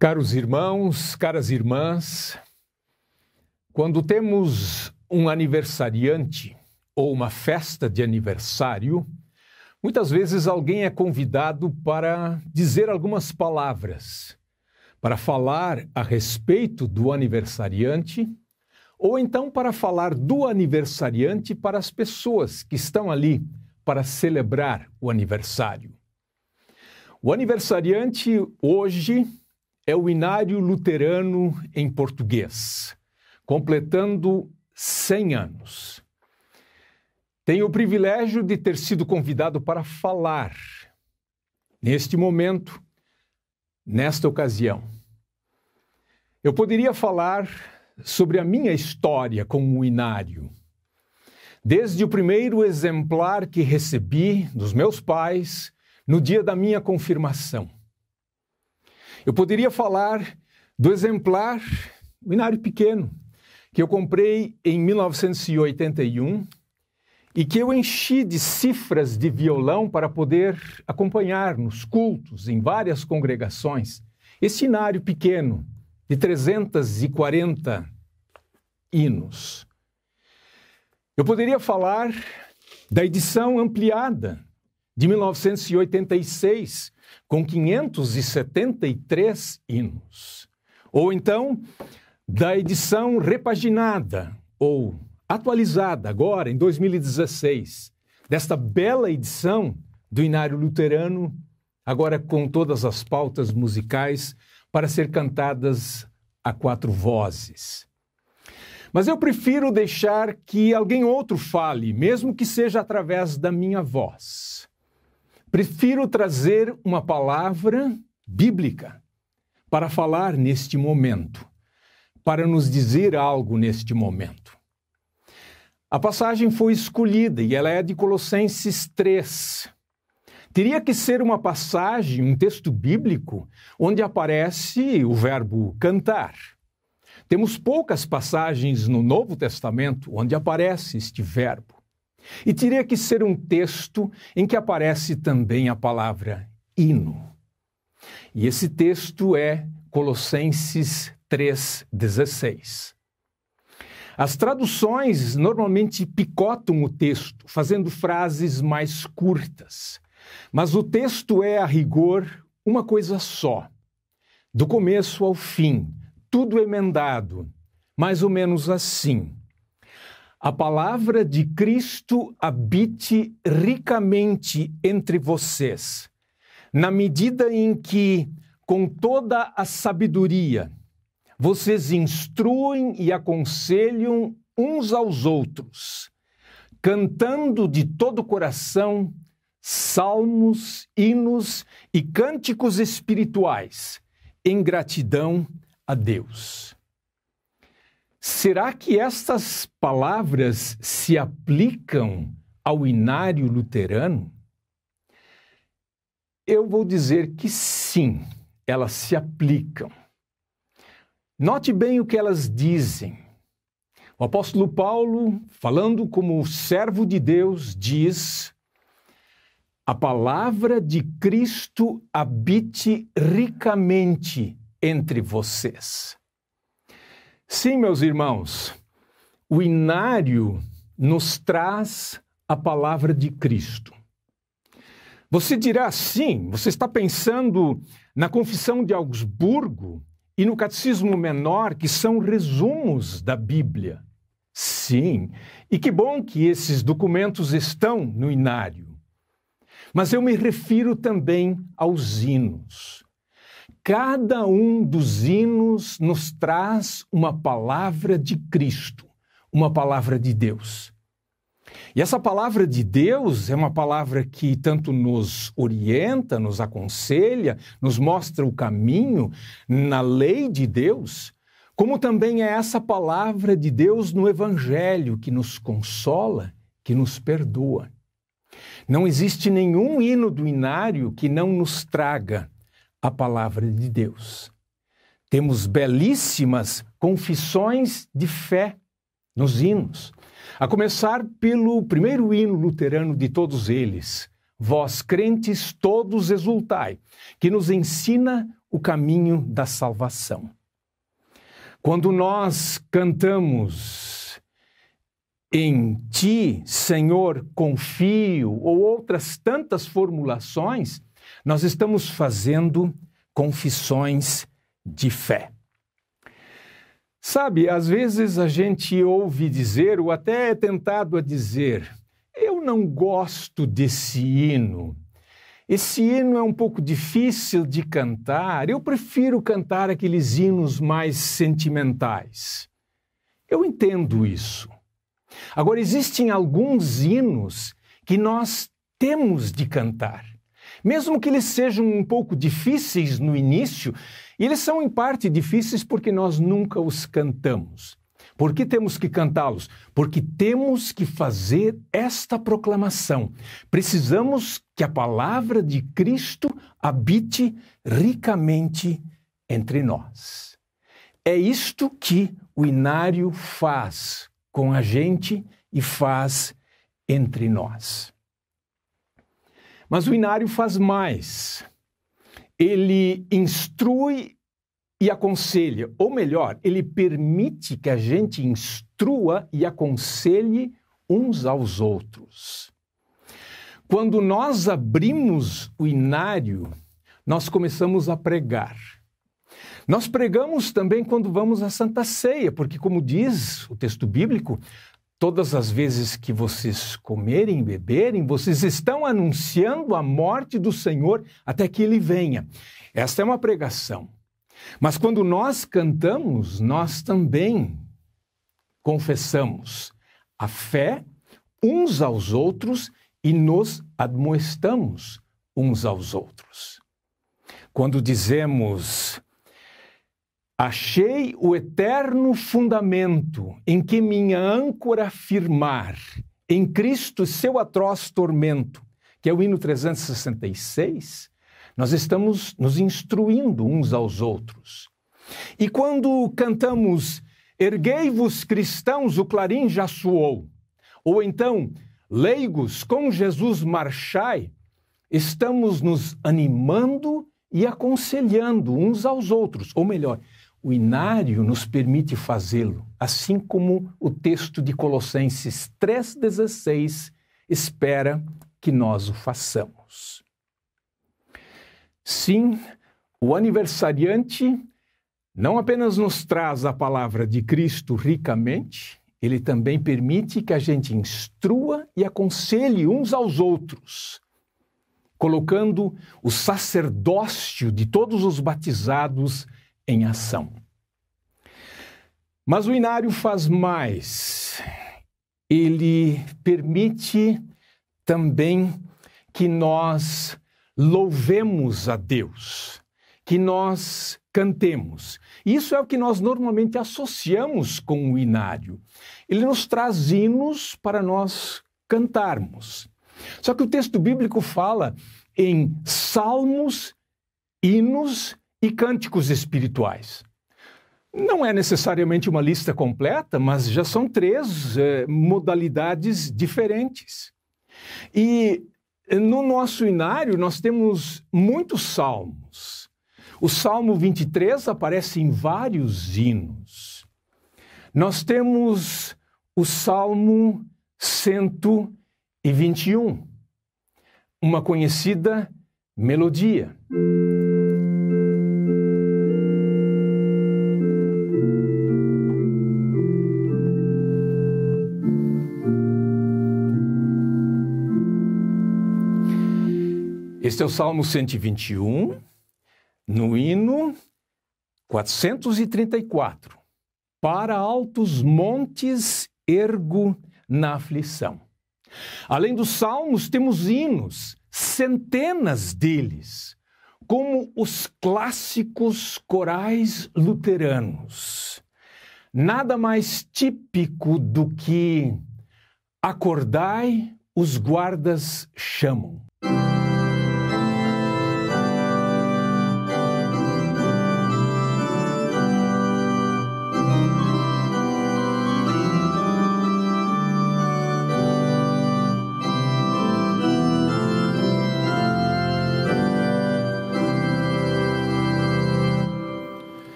Caros irmãos, caras irmãs, quando temos um aniversariante ou uma festa de aniversário, muitas vezes alguém é convidado para dizer algumas palavras, para falar a respeito do aniversariante ou então para falar do aniversariante para as pessoas que estão ali para celebrar o aniversário. O aniversariante hoje é o Inário Luterano em português, completando 100 anos. Tenho o privilégio de ter sido convidado para falar neste momento, nesta ocasião. Eu poderia falar sobre a minha história com o Inário. Desde o primeiro exemplar que recebi dos meus pais no dia da minha confirmação eu poderia falar do exemplar inário pequeno que eu comprei em 1981 e que eu enchi de cifras de violão para poder acompanhar nos cultos em várias congregações. Esse inário pequeno de 340 hinos. Eu poderia falar da edição ampliada de 1986, com 573 hinos. Ou então, da edição repaginada ou atualizada agora, em 2016, desta bela edição do Inário Luterano, agora com todas as pautas musicais para ser cantadas a quatro vozes. Mas eu prefiro deixar que alguém outro fale, mesmo que seja através da minha voz. Prefiro trazer uma palavra bíblica para falar neste momento, para nos dizer algo neste momento. A passagem foi escolhida e ela é de Colossenses 3. Teria que ser uma passagem, um texto bíblico, onde aparece o verbo cantar. Temos poucas passagens no Novo Testamento onde aparece este verbo. E teria que ser um texto em que aparece também a palavra hino. E esse texto é Colossenses 3,16. As traduções normalmente picotam o texto, fazendo frases mais curtas. Mas o texto é, a rigor, uma coisa só. Do começo ao fim, tudo emendado, mais ou menos assim a palavra de Cristo habite ricamente entre vocês, na medida em que, com toda a sabedoria, vocês instruem e aconselham uns aos outros, cantando de todo o coração salmos, hinos e cânticos espirituais, em gratidão a Deus. Será que estas palavras se aplicam ao inário luterano? Eu vou dizer que sim, elas se aplicam. Note bem o que elas dizem. O apóstolo Paulo, falando como servo de Deus, diz: A palavra de Cristo habite ricamente entre vocês. Sim, meus irmãos, o inário nos traz a palavra de Cristo. Você dirá sim, você está pensando na Confissão de Augsburgo e no Catecismo Menor, que são resumos da Bíblia. Sim, e que bom que esses documentos estão no inário. Mas eu me refiro também aos hinos. Cada um dos hinos nos traz uma palavra de Cristo, uma palavra de Deus. E essa palavra de Deus é uma palavra que tanto nos orienta, nos aconselha, nos mostra o caminho na lei de Deus, como também é essa palavra de Deus no Evangelho que nos consola, que nos perdoa. Não existe nenhum hino do inário que não nos traga a palavra de Deus. Temos belíssimas confissões de fé nos hinos, a começar pelo primeiro hino luterano de todos eles, Vós crentes todos exultai, que nos ensina o caminho da salvação. Quando nós cantamos em Ti, Senhor, confio, ou outras tantas formulações, nós estamos fazendo confissões de fé. Sabe, às vezes a gente ouve dizer, ou até é tentado a dizer, eu não gosto desse hino. Esse hino é um pouco difícil de cantar, eu prefiro cantar aqueles hinos mais sentimentais. Eu entendo isso. Agora, existem alguns hinos que nós temos de cantar. Mesmo que eles sejam um pouco difíceis no início, eles são em parte difíceis porque nós nunca os cantamos. Por que temos que cantá-los? Porque temos que fazer esta proclamação. Precisamos que a palavra de Cristo habite ricamente entre nós. É isto que o Inário faz com a gente e faz entre nós. Mas o Inário faz mais. Ele instrui e aconselha, ou melhor, ele permite que a gente instrua e aconselhe uns aos outros. Quando nós abrimos o Inário, nós começamos a pregar. Nós pregamos também quando vamos à Santa Ceia, porque, como diz o texto bíblico, Todas as vezes que vocês comerem e beberem, vocês estão anunciando a morte do Senhor até que ele venha. Esta é uma pregação. Mas quando nós cantamos, nós também confessamos a fé uns aos outros e nos admoestamos uns aos outros. Quando dizemos Achei o eterno fundamento em que minha âncora firmar, em Cristo seu atroz tormento, que é o hino 366, nós estamos nos instruindo uns aos outros. E quando cantamos Erguei-vos cristãos, o clarim já soou, ou então Leigos, com Jesus marchai, estamos nos animando e aconselhando uns aos outros, ou melhor, o inário nos permite fazê-lo, assim como o texto de Colossenses 3,16 espera que nós o façamos. Sim, o aniversariante não apenas nos traz a palavra de Cristo ricamente, ele também permite que a gente instrua e aconselhe uns aos outros, colocando o sacerdócio de todos os batizados em ação. Mas o Inário faz mais. Ele permite também que nós louvemos a Deus, que nós cantemos. Isso é o que nós normalmente associamos com o Inário. Ele nos traz hinos para nós cantarmos. Só que o texto bíblico fala em salmos, hinos e cânticos espirituais. Não é necessariamente uma lista completa, mas já são três é, modalidades diferentes. E no nosso inário nós temos muitos salmos. O Salmo 23 aparece em vários hinos. Nós temos o Salmo 121, uma conhecida melodia. Este é o Salmo 121, no hino 434. Para altos montes ergo na aflição. Além dos salmos, temos hinos, centenas deles, como os clássicos corais luteranos. Nada mais típico do que acordai, os guardas chamam.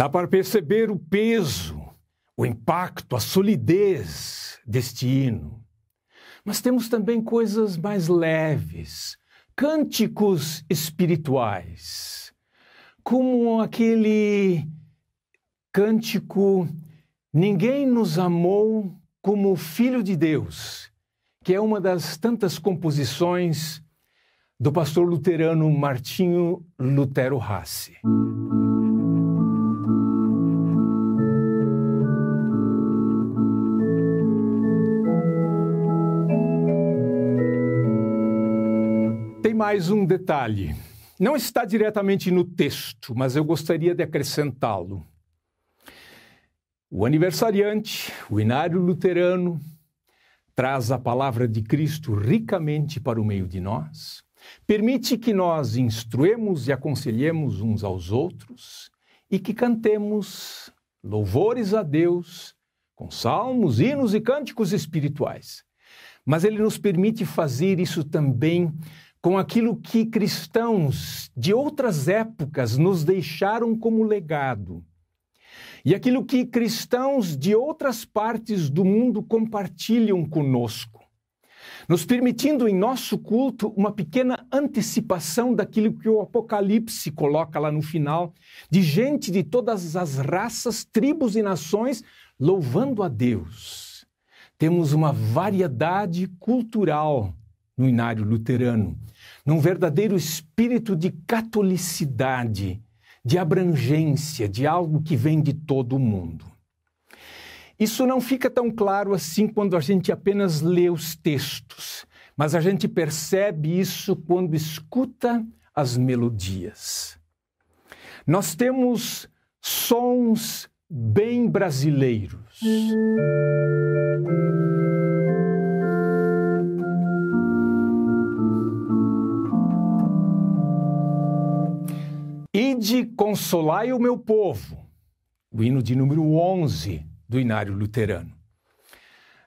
Dá para perceber o peso, o impacto, a solidez deste hino. Mas temos também coisas mais leves, cânticos espirituais, como aquele cântico Ninguém nos amou como o Filho de Deus, que é uma das tantas composições do pastor luterano Martinho Lutero Rassi. mais um detalhe. Não está diretamente no texto, mas eu gostaria de acrescentá-lo. O aniversariante, o inário luterano, traz a palavra de Cristo ricamente para o meio de nós, permite que nós instruemos e aconselhemos uns aos outros e que cantemos louvores a Deus com salmos, hinos e cânticos espirituais. Mas ele nos permite fazer isso também com aquilo que cristãos de outras épocas nos deixaram como legado e aquilo que cristãos de outras partes do mundo compartilham conosco, nos permitindo em nosso culto uma pequena antecipação daquilo que o Apocalipse coloca lá no final, de gente de todas as raças, tribos e nações louvando a Deus. Temos uma variedade cultural no inário luterano, num verdadeiro espírito de catolicidade, de abrangência, de algo que vem de todo o mundo. Isso não fica tão claro assim quando a gente apenas lê os textos, mas a gente percebe isso quando escuta as melodias. Nós temos sons bem brasileiros. consolai o meu povo, o hino de número 11 do Inário Luterano.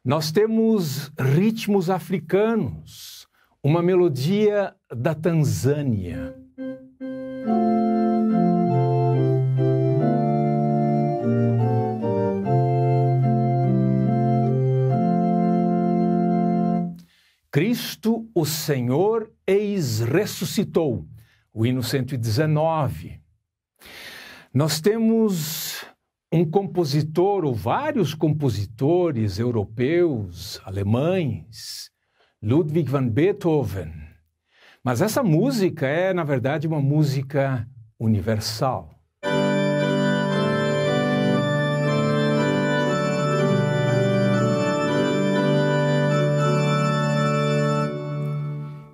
Nós temos ritmos africanos, uma melodia da Tanzânia. Cristo, o Senhor, eis ressuscitou. O hino 119. Nós temos um compositor ou vários compositores europeus, alemães, Ludwig van Beethoven. Mas essa música é, na verdade, uma música universal.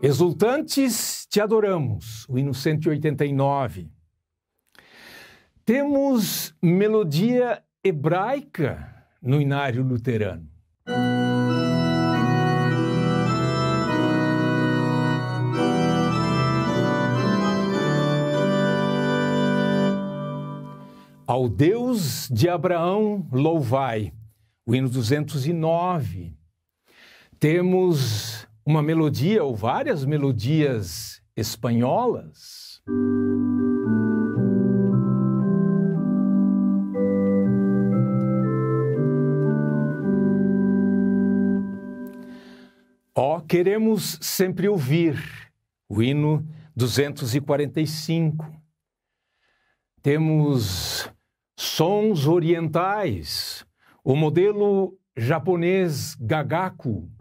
Exultantes te adoramos, o hino 189. Temos melodia hebraica no inário luterano. Ao Deus de Abraão louvai, o hino 209. Temos uma melodia ou várias melodias espanholas. Ó, oh, queremos sempre ouvir o hino 245. Temos sons orientais, o modelo japonês Gagaku.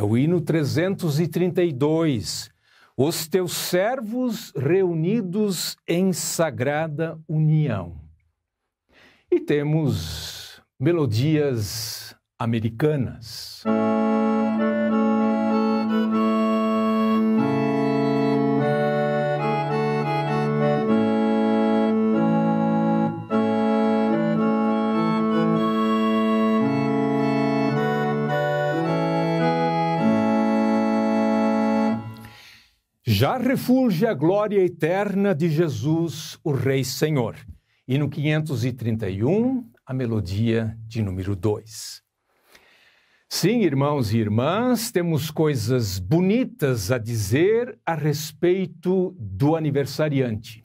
É o hino 332. Os teus servos reunidos em sagrada união. E temos melodias americanas. já refulge a glória eterna de Jesus, o Rei Senhor. E no 531, a melodia de número 2. Sim, irmãos e irmãs, temos coisas bonitas a dizer a respeito do aniversariante.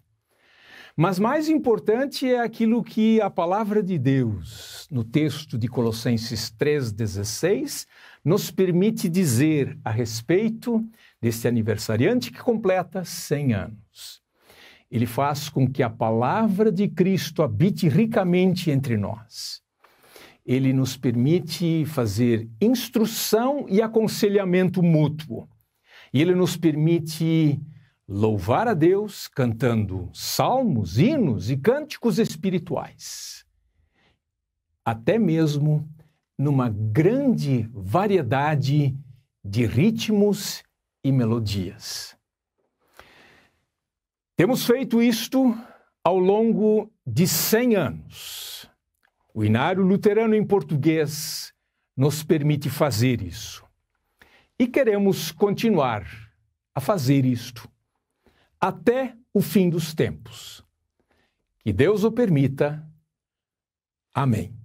Mas mais importante é aquilo que a palavra de Deus, no texto de Colossenses 3,16, nos permite dizer a respeito deste aniversariante que completa 100 anos. Ele faz com que a palavra de Cristo habite ricamente entre nós. Ele nos permite fazer instrução e aconselhamento mútuo. E ele nos permite louvar a Deus cantando salmos, hinos e cânticos espirituais. Até mesmo numa grande variedade de ritmos e melodias. Temos feito isto ao longo de 100 anos. O Inário Luterano em português nos permite fazer isso. E queremos continuar a fazer isto até o fim dos tempos. Que Deus o permita. Amém.